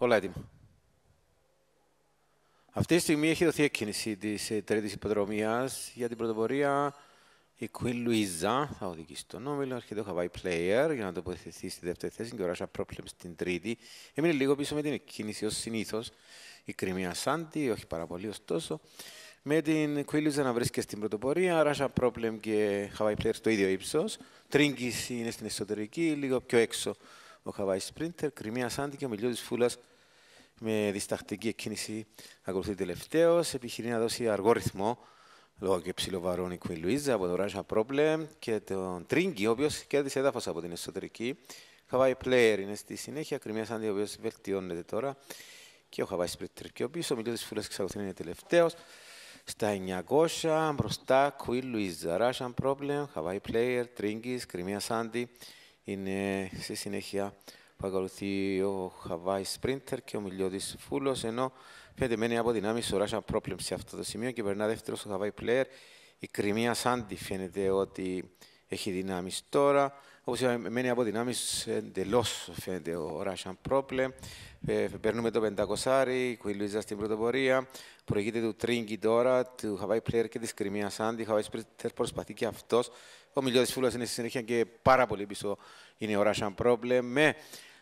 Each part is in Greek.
Όλα έτοιμα. Αυτή τη στιγμή έχει δοθεί έκκινηση της ε, τρίτης υποδρομία για την πρωτοπορία. Η Queen Louisa θα οδηγήσει τον όμιλο. ο Hawaii Player για να τοποθετηθεί στη δεύτερη θέση και ο Russia Problem στην τρίτη. Έμεινε λίγο πίσω με την εκκίνηση ως συνήθως. Η Κρυμία Σάντι, όχι πάρα πολύ ωστόσο. Με την Queen Louisa να βρίσκεται στην πρωτοπορία. Russia Problem και Hawaii Player στο ίδιο ύψος. Τρίγκης είναι στην εσωτερική, λίγο πιο έξω ο Χαβάης Σπρίντερ. Κρυμία Σάντι και ο Μιλιώτης Φούλας με διστακτική εκκίνηση ακολουθεί τελευταίος. Επιχειρεί να δώσει αργό ρυθμό λόγω και ψηλοβαρών η Λουίζα από το «Russian Problem». και τον Τρίγκη, ο οποίος κέρδισε έδαφος από την εσωτερική. Χαβάη Πλέερ είναι στη συνέχεια. Κρυμία Σάντι, ο οποίος βελτιώνεται τώρα. Και ο Χαβάης Σπρίντερ και ο πίσω. Ο Μιλιώτης Φούλας εξακολουθεί είναι τελευταίος. Στα 900 μπροστά Κουίλ Λουίζα, Russian Problem, Hawaii Player, Τρίγκης, Κρυμία Σάντι, είναι στη συνέχεια που ακολουθεί ο Χαβάη Σπρίντερ και ο Μιλιώδης Φούλος. Ενώ φαίνεται μένει από δυνάμεις ο Ράσαν πρόβλημα σε αυτό το σημείο και περνά δεύτερος ο Χαβάη Πλέερ. Η Κρυμία Σάντι φαίνεται ότι έχει δυνάμεις τώρα. Όπως είπαμε, μένει από δυνάμεις εντελώς φαίνεται ο Russian Problem. Ε, παίρνουμε το πεντακοσάρι, η Κουιλουίζα στην πρωτοπορία. Προηγείται του Τρίγκι τώρα, του Χαβάη Πλέρ και της Κρυμίας Σάντι. Χαβάη Πλέερ προσπαθεί και αυτός. Ο Μιλιώδης Φούλας είναι στη συνέχεια και πάρα πολύ πίσω είναι ο Russian Problem. Με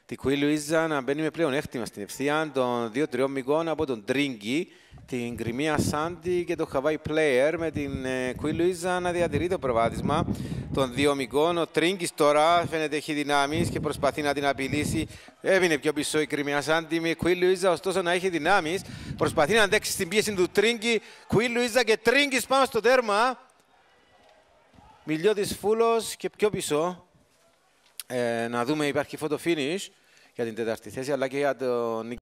την Κουιλουίζα να μπαίνει με πλέον έκτημα στην ευθεία των δύο τριών μηγών από τον Τρίγκι την Κρυμία Σάντι και το Χαβάι Πλέιερ με την Κουί ε, Λουίζα να διατηρεί το προβάδισμα των δύο μικών. Ο Τρίγκης τώρα φαίνεται έχει δυνάμεις και προσπαθεί να την απειλήσει. Έμεινε πιο πίσω η Κρυμία Σάντι με Κουί Λουίζα ωστόσο να έχει δυνάμεις. Προσπαθεί να αντέξει την πίεση του Τρίγκη. Κουί Λουίζα και Τρίγκης πάνω στο τέρμα. Μιλιώτης Φούλος και πιο πίσω. Ε, να δούμε υπάρχει φωτοφίνις για την τέταρτη θέση αλλά και για τον